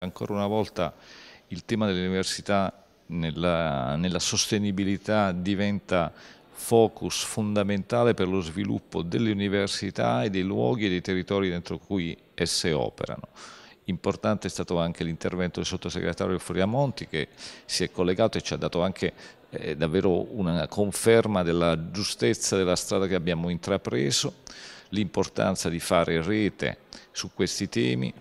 Ancora una volta il tema dell'università nella, nella, sostenibilità diventa focus fondamentale per lo sviluppo delle università e dei luoghi e dei territori dentro cui esse operano. Importante è stato anche l'intervento del sottosegretario Friamonti che si è collegato e ci ha dato anche eh, davvero una conferma della giustezza della strada che abbiamo intrapreso, l'importanza di fare rete su questi temi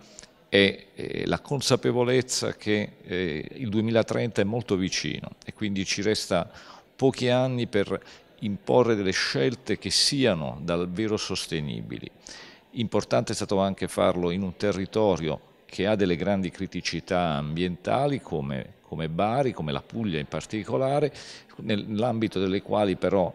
è eh, la consapevolezza che eh, il 2030 è molto vicino e quindi ci resta pochi anni per imporre delle scelte che siano davvero sostenibili. Importante è stato anche farlo in un territorio che ha delle grandi criticità ambientali come, come Bari, come la Puglia in particolare, nell'ambito delle quali però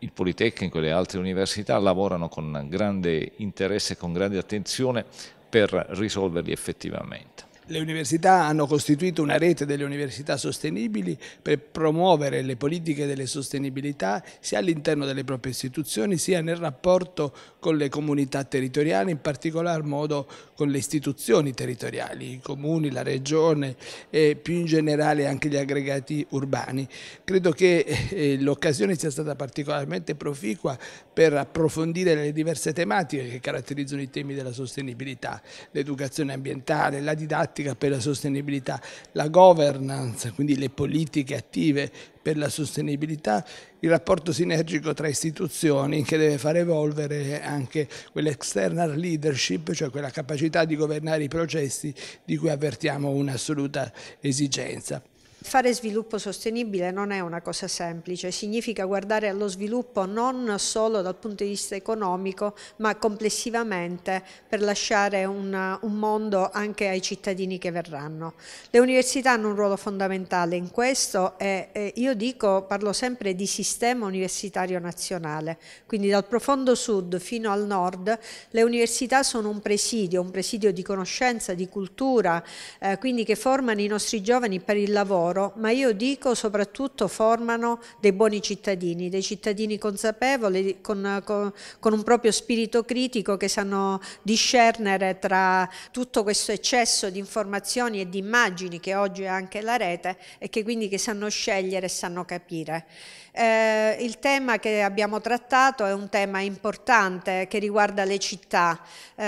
il Politecnico e le altre università lavorano con grande interesse e con grande attenzione per risolverli effettivamente. Le università hanno costituito una rete delle università sostenibili per promuovere le politiche delle sostenibilità sia all'interno delle proprie istituzioni sia nel rapporto con le comunità territoriali, in particolar modo con le istituzioni territoriali, i comuni, la regione e più in generale anche gli aggregati urbani. Credo che eh, l'occasione sia stata particolarmente proficua per approfondire le diverse tematiche che caratterizzano i temi della sostenibilità, l'educazione ambientale, la didattica pratica per la sostenibilità, la governance, quindi le politiche attive per la sostenibilità, il rapporto sinergico tra istituzioni che deve far evolvere anche quell'external leadership, cioè quella capacità di governare i processi di cui avvertiamo un'assoluta esigenza. Fare sviluppo sostenibile non è una cosa semplice, significa guardare allo sviluppo non solo dal punto di vista economico, ma complessivamente per lasciare un, un mondo anche ai cittadini che verranno. Le università hanno un ruolo fondamentale in questo e eh, io dico, parlo sempre di sistema universitario nazionale, quindi dal profondo sud fino al nord le università sono un presidio, un presidio di conoscenza, di cultura, eh, quindi che formano i nostri giovani per il lavoro loro, ma io dico soprattutto formano dei buoni cittadini, dei cittadini consapevoli, con, con, con un proprio spirito critico che sanno discernere tra tutto questo eccesso di informazioni e di immagini che oggi è anche la rete e che quindi che sanno scegliere e sanno capire. Eh, il tema che abbiamo trattato è un tema importante che riguarda le città. Eh,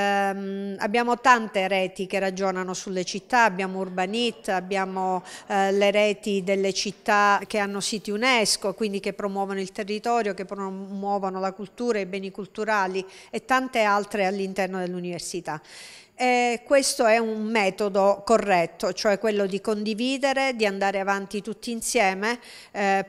abbiamo tante reti che ragionano sulle città, abbiamo Urbanit, abbiamo eh, le reti delle città che hanno siti UNESCO, quindi che promuovono il territorio, che promuovono la cultura, e i beni culturali e tante altre all'interno dell'università. E questo è un metodo corretto, cioè quello di condividere, di andare avanti tutti insieme eh,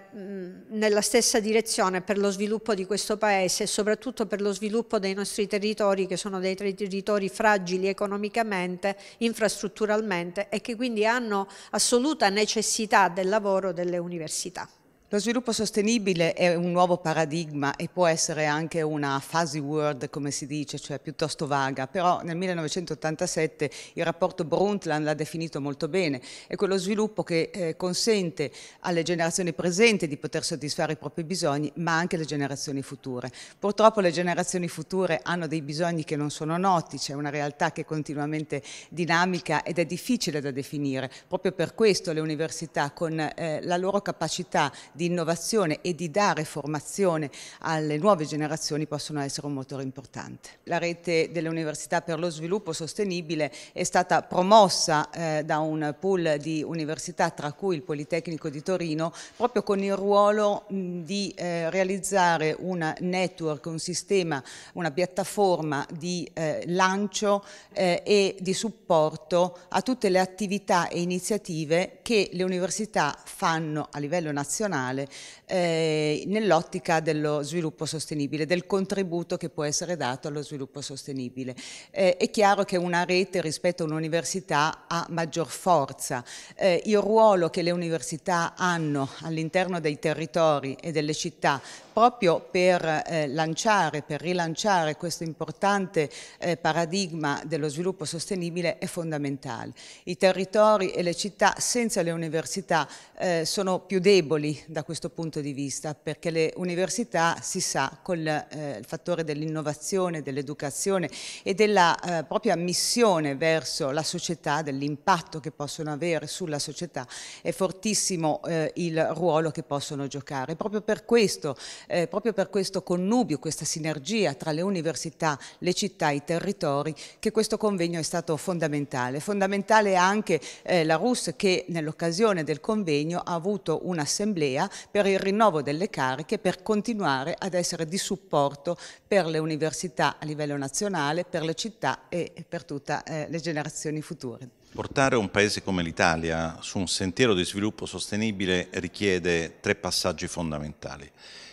nella stessa direzione per lo sviluppo di questo paese e soprattutto per lo sviluppo dei nostri territori che sono dei territori fragili economicamente, infrastrutturalmente e che quindi hanno assoluta necessità del lavoro delle università. Lo sviluppo sostenibile è un nuovo paradigma e può essere anche una fuzzy word, come si dice, cioè piuttosto vaga, però nel 1987 il rapporto Brundtland l'ha definito molto bene, è quello sviluppo che eh, consente alle generazioni presenti di poter soddisfare i propri bisogni, ma anche alle generazioni future. Purtroppo le generazioni future hanno dei bisogni che non sono noti, c'è una realtà che è continuamente dinamica ed è difficile da definire, proprio per questo le università con eh, la loro capacità di di innovazione e di dare formazione alle nuove generazioni possono essere un motore importante. La rete delle università per lo sviluppo sostenibile è stata promossa eh, da un pool di università, tra cui il Politecnico di Torino, proprio con il ruolo di eh, realizzare un network, un sistema, una piattaforma di eh, lancio eh, e di supporto a tutte le attività e iniziative che le università fanno a livello nazionale nazionale eh, nell'ottica dello sviluppo sostenibile, del contributo che può essere dato allo sviluppo sostenibile. Eh, è chiaro che una rete rispetto a un'università ha maggior forza. Eh, il ruolo che le università hanno all'interno dei territori e delle città proprio per eh, lanciare, per rilanciare questo importante eh, paradigma dello sviluppo sostenibile è fondamentale. I territori e le città senza le università eh, sono più deboli da questo punto di vista, perché le università, si sa, con eh, fattore dell'innovazione, dell'educazione e della eh, propria missione verso la società, dell'impatto che possono avere sulla società, è fortissimo eh, il ruolo che possono giocare. Proprio per questo, eh, proprio per questo connubio, questa sinergia tra le università, le città, i territori, che questo convegno è stato fondamentale. Fondamentale anche eh, la RUS che nell'occasione del convegno ha avuto un'assemblea per il rinnovo delle cariche per continuare ad essere di supporto per le università a livello nazionale, per le città e per tutte eh, le generazioni future. Portare un paese come l'Italia su un sentiero di sviluppo sostenibile richiede tre passaggi fondamentali.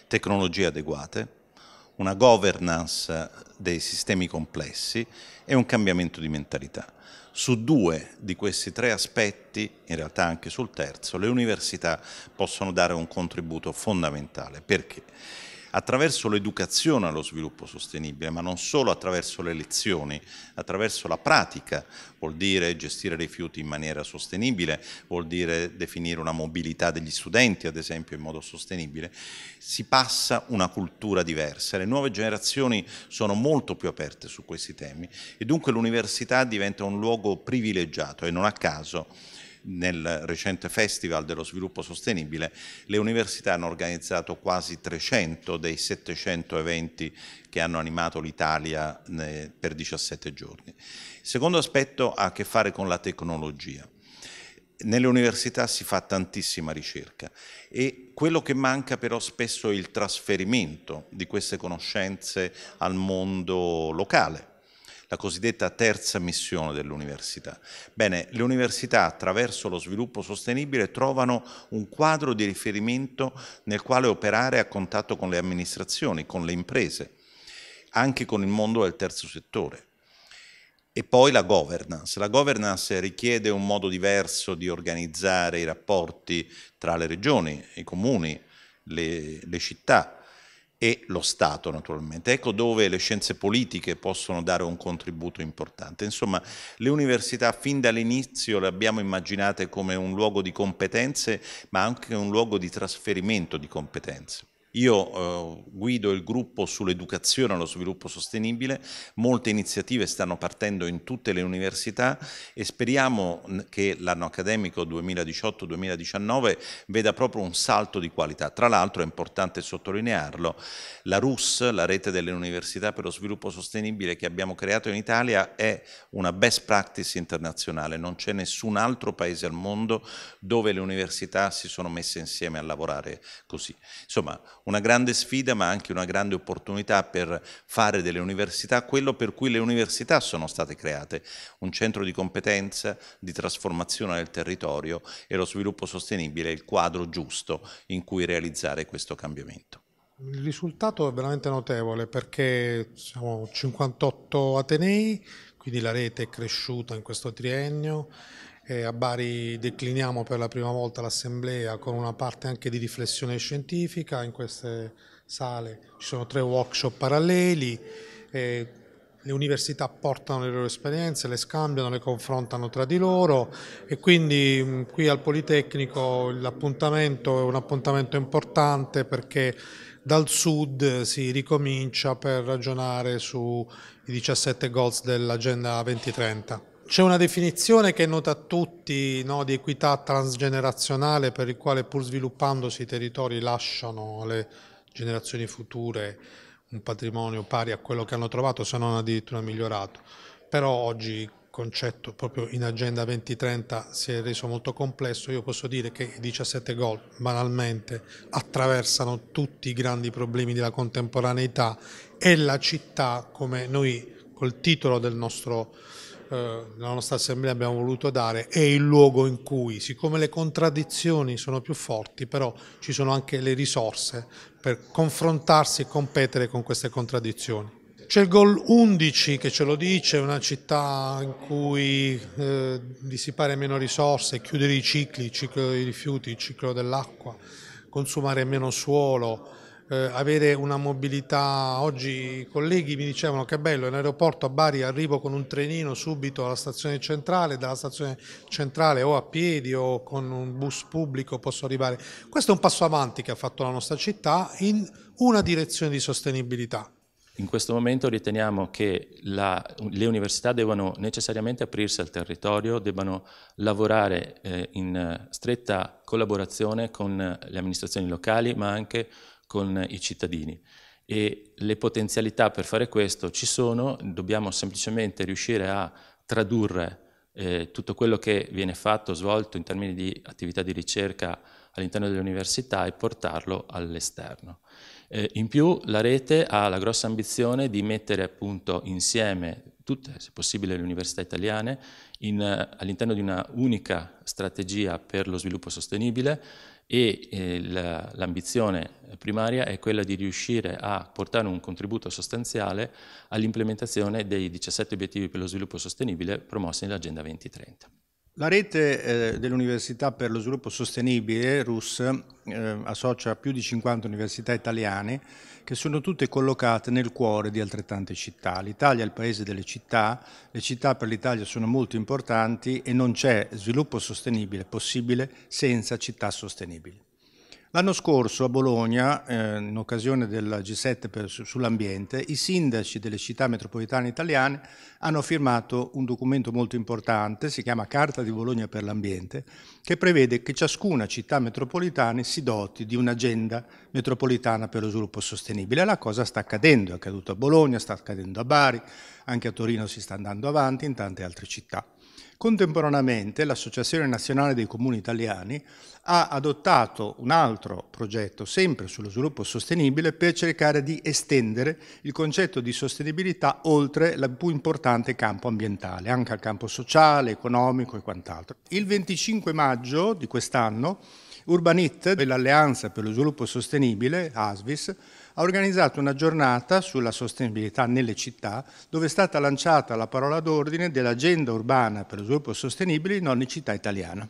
Tecnologie adeguate, una governance dei sistemi complessi e un cambiamento di mentalità. Su due di questi tre aspetti, in realtà anche sul terzo, le università possono dare un contributo fondamentale. Perché? attraverso l'educazione allo sviluppo sostenibile, ma non solo attraverso le lezioni, attraverso la pratica, vuol dire gestire rifiuti in maniera sostenibile, vuol dire definire una mobilità degli studenti, ad esempio, in modo sostenibile, si passa una cultura diversa. Le nuove generazioni sono molto più aperte su questi temi e dunque l'università diventa un luogo privilegiato e non a caso nel recente Festival dello Sviluppo Sostenibile le università hanno organizzato quasi 300 dei 700 eventi che hanno animato l'Italia eh, per 17 giorni. Il secondo aspetto ha a che fare con la tecnologia nelle università si fa tantissima ricerca e quello che manca però spesso è il trasferimento di queste conoscenze al mondo locale la cosiddetta terza missione dell'università. Bene, le università attraverso lo sviluppo sostenibile trovano un quadro di riferimento nel quale operare a contatto con le amministrazioni, con le imprese, anche con il mondo del terzo settore. E poi la governance. La governance richiede un modo diverso di organizzare i rapporti tra le regioni, i comuni, le, le città e lo Stato naturalmente. Ecco dove le scienze politiche possono dare un contributo importante. Insomma, le università fin dall'inizio le abbiamo immaginate come un luogo di competenze, ma anche un luogo di trasferimento di competenze. Io eh, guido il gruppo sull'educazione allo sviluppo sostenibile, molte iniziative stanno partendo in tutte le università e speriamo che l'anno accademico 2018-2019 veda proprio un salto di qualità. Tra l'altro è importante sottolinearlo, la RUS, la rete delle università per lo sviluppo sostenibile che abbiamo creato in Italia è una best practice internazionale, non c'è nessun altro paese al mondo dove le università si sono messe insieme a lavorare così. Insomma, una grande sfida ma anche una grande opportunità per fare delle università quello per cui le università sono state create, un centro di competenza, di trasformazione del territorio e lo sviluppo sostenibile il quadro giusto in cui realizzare questo cambiamento. Il risultato è veramente notevole perché siamo 58 Atenei, quindi la rete è cresciuta in questo triennio e a Bari decliniamo per la prima volta l'assemblea con una parte anche di riflessione scientifica, in queste sale ci sono tre workshop paralleli, le università portano le loro esperienze, le scambiano, le confrontano tra di loro e quindi mm, qui al Politecnico l'appuntamento è un appuntamento importante perché dal sud si ricomincia per ragionare sui 17 goals dell'agenda 2030. C'è una definizione che è nota a tutti no, di equità transgenerazionale per il quale pur sviluppandosi i territori lasciano alle generazioni future un patrimonio pari a quello che hanno trovato se non addirittura migliorato. Però oggi il concetto proprio in Agenda 2030 si è reso molto complesso, io posso dire che i 17 gol banalmente attraversano tutti i grandi problemi della contemporaneità e la città come noi col titolo del nostro eh, la nostra assemblea abbiamo voluto dare è il luogo in cui, siccome le contraddizioni sono più forti, però ci sono anche le risorse per confrontarsi e competere con queste contraddizioni. C'è il gol 11 che ce lo dice, una città in cui eh, dissipare meno risorse, chiudere i cicli, il ciclo dei rifiuti, il ciclo dell'acqua, consumare meno suolo, eh, avere una mobilità. Oggi i colleghi mi dicevano che è bello, in aeroporto a Bari arrivo con un trenino subito alla stazione centrale, dalla stazione centrale o a piedi o con un bus pubblico posso arrivare. Questo è un passo avanti che ha fatto la nostra città in una direzione di sostenibilità. In questo momento riteniamo che la, le università debbano necessariamente aprirsi al territorio, debbano lavorare eh, in stretta collaborazione con le amministrazioni locali, ma anche con i cittadini e le potenzialità per fare questo ci sono, dobbiamo semplicemente riuscire a tradurre eh, tutto quello che viene fatto, svolto in termini di attività di ricerca all'interno delle università e portarlo all'esterno. Eh, in più la rete ha la grossa ambizione di mettere appunto insieme tutte, se possibile, le università italiane eh, all'interno di una unica strategia per lo sviluppo sostenibile e eh, l'ambizione primaria è quella di riuscire a portare un contributo sostanziale all'implementazione dei 17 obiettivi per lo sviluppo sostenibile promossi nell'Agenda 2030. La rete eh, dell'Università per lo sviluppo sostenibile, RUS, eh, associa più di 50 università italiane che sono tutte collocate nel cuore di altrettante città. L'Italia è il paese delle città, le città per l'Italia sono molto importanti e non c'è sviluppo sostenibile possibile senza città sostenibili. L'anno scorso a Bologna, eh, in occasione del G7 per, su, sull'ambiente, i sindaci delle città metropolitane italiane hanno firmato un documento molto importante, si chiama Carta di Bologna per l'ambiente, che prevede che ciascuna città metropolitana si doti di un'agenda metropolitana per lo sviluppo sostenibile. La cosa sta accadendo, è accaduto a Bologna, sta accadendo a Bari, anche a Torino si sta andando avanti, in tante altre città. Contemporaneamente l'Associazione Nazionale dei Comuni Italiani ha adottato un altro progetto, sempre sullo sviluppo sostenibile, per cercare di estendere il concetto di sostenibilità oltre il più importante campo ambientale, anche al campo sociale, economico e quant'altro. Il 25 maggio di quest'anno Urbanit dell'Alleanza per lo Sviluppo Sostenibile, ASVIS, ha organizzato una giornata sulla sostenibilità nelle città dove è stata lanciata la parola d'ordine dell'agenda urbana per lo sviluppo sviluppo sostenibile in ogni città italiana.